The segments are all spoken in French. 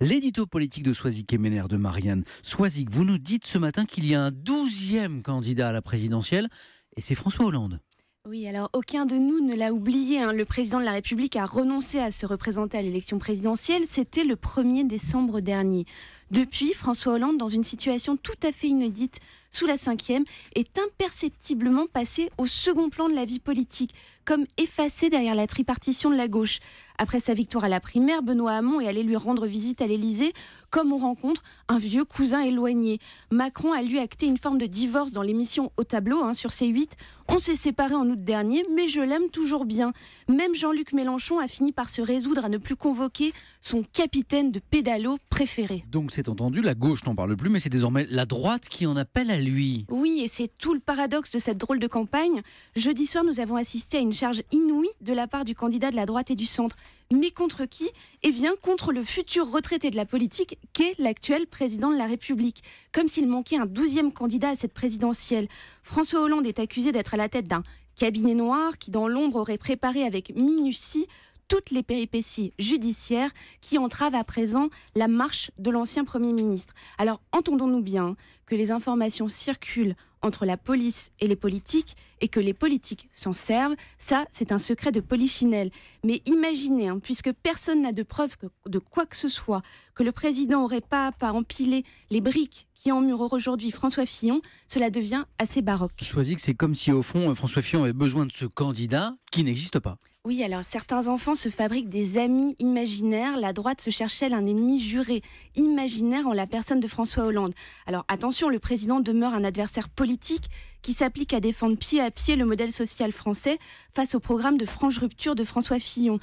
L'édito politique de Soisic et Ménère de Marianne. Soisic, vous nous dites ce matin qu'il y a un douzième candidat à la présidentielle, et c'est François Hollande. Oui, alors aucun de nous ne l'a oublié. Hein. Le président de la République a renoncé à se représenter à l'élection présidentielle. C'était le 1er décembre dernier. Depuis, François Hollande, dans une situation tout à fait inédite, sous la cinquième, est imperceptiblement passé au second plan de la vie politique, comme effacé derrière la tripartition de la gauche. Après sa victoire à la primaire, Benoît Hamon est allé lui rendre visite à l'Élysée, comme on rencontre un vieux cousin éloigné. Macron a lui acté une forme de divorce dans l'émission Au tableau hein, sur C8. On s'est séparés en août dernier, mais je l'aime toujours bien. Même Jean-Luc Mélenchon a fini par se résoudre à ne plus convoquer son capitaine de pédalo préféré. Donc c'est entendu, la gauche n'en parle plus, mais c'est désormais la droite qui en appelle à lui. Oui, et c'est tout le paradoxe de cette drôle de campagne. Jeudi soir, nous avons assisté à une charge inouïe de la part du candidat de la droite et du centre. Mais contre qui Eh bien, contre le futur retraité de la politique qu'est l'actuel président de la République. Comme s'il manquait un douzième candidat à cette présidentielle. François Hollande est accusé d'être à la tête d'un cabinet noir qui, dans l'ombre, aurait préparé avec minutie toutes les péripéties judiciaires qui entravent à présent la marche de l'ancien Premier ministre. Alors entendons-nous bien, que les informations circulent entre la police et les politiques et que les politiques s'en servent, ça c'est un secret de polichinelle. Mais imaginez, hein, puisque personne n'a de preuve de quoi que ce soit, que le président aurait pas à empiler les briques qui emmurent aujourd'hui François Fillon, cela devient assez baroque. Choisis que c'est comme si au fond euh, François Fillon avait besoin de ce candidat qui n'existe pas. Oui, alors certains enfants se fabriquent des amis imaginaires. La droite se cherchait elle un ennemi juré imaginaire en la personne de François Hollande Alors attention le président demeure un adversaire politique qui s'applique à défendre pied à pied le modèle social français face au programme de franche rupture de François Fillon.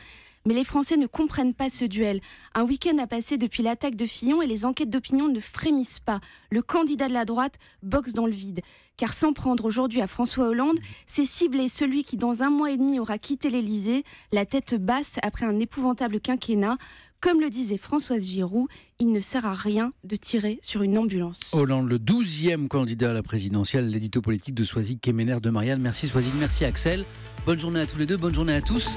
Mais les Français ne comprennent pas ce duel. Un week-end a passé depuis l'attaque de Fillon et les enquêtes d'opinion ne frémissent pas. Le candidat de la droite boxe dans le vide. Car sans prendre aujourd'hui à François Hollande, c'est cibler celui qui dans un mois et demi aura quitté l'Elysée, la tête basse après un épouvantable quinquennat, comme le disait Françoise Giroud, il ne sert à rien de tirer sur une ambulance. Hollande, le 12e candidat à la présidentielle, l'édito politique de Soisy Kémener de Marianne. Merci Soisy, merci Axel. Bonne journée à tous les deux, bonne journée à tous.